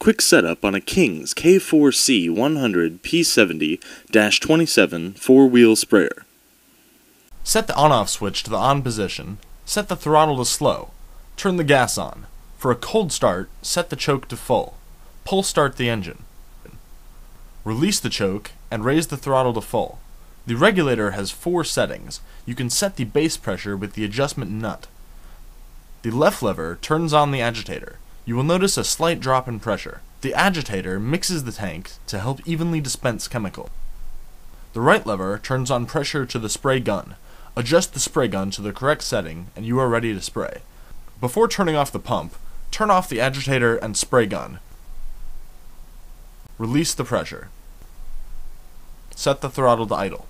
Quick setup on a King's K4C 100 P70 27 four wheel sprayer. Set the on off switch to the on position, set the throttle to slow, turn the gas on. For a cold start, set the choke to full. Pull start the engine. Release the choke and raise the throttle to full. The regulator has four settings. You can set the base pressure with the adjustment nut. The left lever turns on the agitator you will notice a slight drop in pressure. The agitator mixes the tank to help evenly dispense chemical. The right lever turns on pressure to the spray gun. Adjust the spray gun to the correct setting and you are ready to spray. Before turning off the pump, turn off the agitator and spray gun. Release the pressure. Set the throttle to idle.